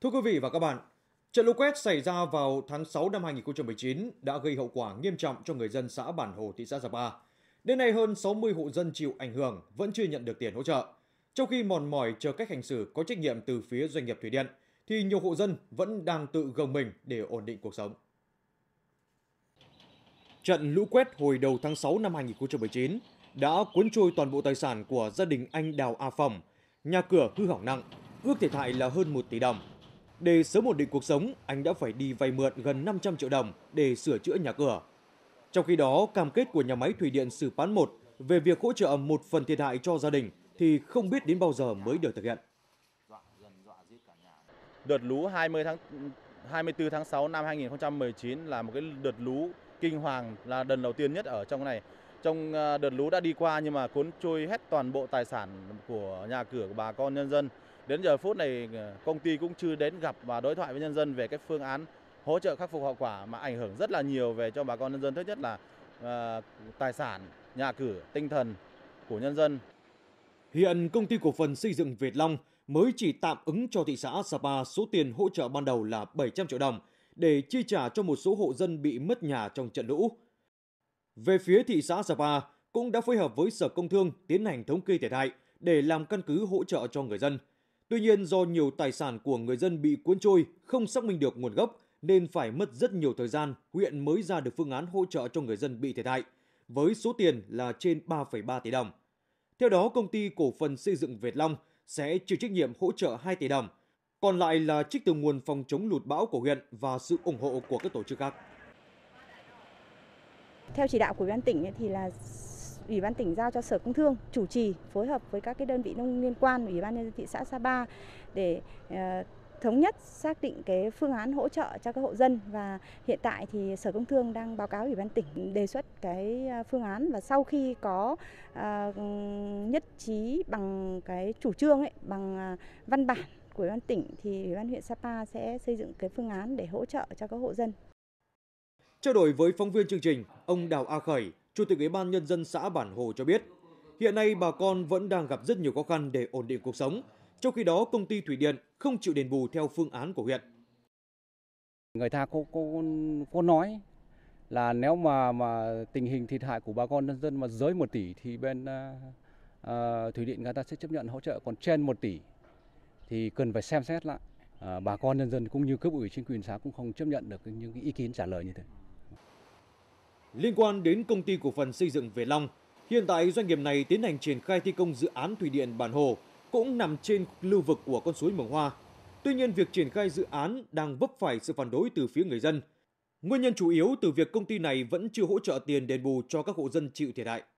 Thưa quý vị và các bạn, trận lũ quét xảy ra vào tháng 6 năm 2019 đã gây hậu quả nghiêm trọng cho người dân xã Bản Hồ, thị xã Sapa. Đến nay hơn 60 hộ dân chịu ảnh hưởng vẫn chưa nhận được tiền hỗ trợ. Trong khi mòn mỏi chờ cách hành xử có trách nhiệm từ phía doanh nghiệp thủy điện, thì nhiều hộ dân vẫn đang tự gồng mình để ổn định cuộc sống. Trận lũ quét hồi đầu tháng 6 năm 2019 đã cuốn trôi toàn bộ tài sản của gia đình anh Đào A Phòng, nhà cửa hư hỏng nặng, ước thiệt hại là hơn 1 tỷ đồng. Để sớm ổn định cuộc sống, anh đã phải đi vay mượn gần 500 triệu đồng để sửa chữa nhà cửa. Trong khi đó, cam kết của nhà máy thủy điện Sử Pán 1 về việc hỗ trợ một phần thiệt hại cho gia đình thì không biết đến bao giờ mới được thực hiện. Đợt lũ 20 tháng 24 tháng 6 năm 2019 là một cái đợt lũ kinh hoàng là đợt đầu tiên nhất ở trong này. Trong ờ, đợt lũ đã đi qua nhưng mà cuốn trôi hết toàn bộ tài sản của nhà cửa của bà con nhân dân. Đến giờ phút này ờ, công ty cũng chưa đến gặp và đối thoại với nhân dân về cái phương án hỗ trợ khắc phục hậu quả mà ảnh hưởng rất là nhiều về cho bà con nhân dân thứ nhất là uh, tài sản, nhà cửa, tinh thần của nhân dân. Hiện công ty cổ phần xây dựng Việt Long mới chỉ tạm ứng cho thị xã Sapa số tiền hỗ trợ ban đầu là 700 triệu đồng để chi trả cho một số hộ dân bị mất nhà trong trận lũ. Về phía thị xã Sapa cũng đã phối hợp với Sở Công Thương tiến hành thống kê thiệt hại để làm căn cứ hỗ trợ cho người dân. Tuy nhiên do nhiều tài sản của người dân bị cuốn trôi, không xác minh được nguồn gốc nên phải mất rất nhiều thời gian, huyện mới ra được phương án hỗ trợ cho người dân bị thiệt hại với số tiền là trên 3,3 tỷ đồng. Theo đó, công ty cổ phần xây dựng Việt Long sẽ chịu trách nhiệm hỗ trợ 2 tỷ đồng, còn lại là trích từ nguồn phòng chống lụt bão của huyện và sự ủng hộ của các tổ chức khác. Theo chỉ đạo của ban tỉnh thì là Ủy ban tỉnh giao cho Sở Công Thương chủ trì phối hợp với các cái đơn vị nông liên quan, Ủy ban nhân dân thị xã Sapa để ờ, thống nhất xác định cái phương án hỗ trợ cho các hộ dân và hiện tại thì Sở Công Thương đang báo cáo Ủy ban tỉnh đề xuất cái ờ, phương án và sau khi có ờ, nhất trí bằng cái chủ trương ấy, bằng văn bản của Ủy ban tỉnh thì Ủy ban huyện Sapa sẽ xây dựng cái phương án để hỗ trợ cho các hộ dân. Trao đổi với phóng viên chương trình, ông Đào A Khởi, Chủ tịch Ủy ban Nhân dân xã Bản Hồ cho biết, hiện nay bà con vẫn đang gặp rất nhiều khó khăn để ổn định cuộc sống. Trong khi đó, công ty Thủy Điện không chịu đền bù theo phương án của huyện. Người ta có có có nói là nếu mà mà tình hình thiệt hại của bà con nhân dân mà dưới 1 tỷ thì bên uh, Thủy Điện người ta sẽ chấp nhận hỗ trợ, còn trên 1 tỷ thì cần phải xem xét lại. Uh, bà con nhân dân cũng như cấp ủy chính quyền xã cũng không chấp nhận được những ý kiến trả lời như thế. Liên quan đến công ty cổ phần xây dựng Về Long, hiện tại doanh nghiệp này tiến hành triển khai thi công dự án thủy điện Bản Hồ cũng nằm trên lưu vực của con suối Mường Hoa. Tuy nhiên, việc triển khai dự án đang vấp phải sự phản đối từ phía người dân. Nguyên nhân chủ yếu từ việc công ty này vẫn chưa hỗ trợ tiền đền bù cho các hộ dân chịu thiệt hại.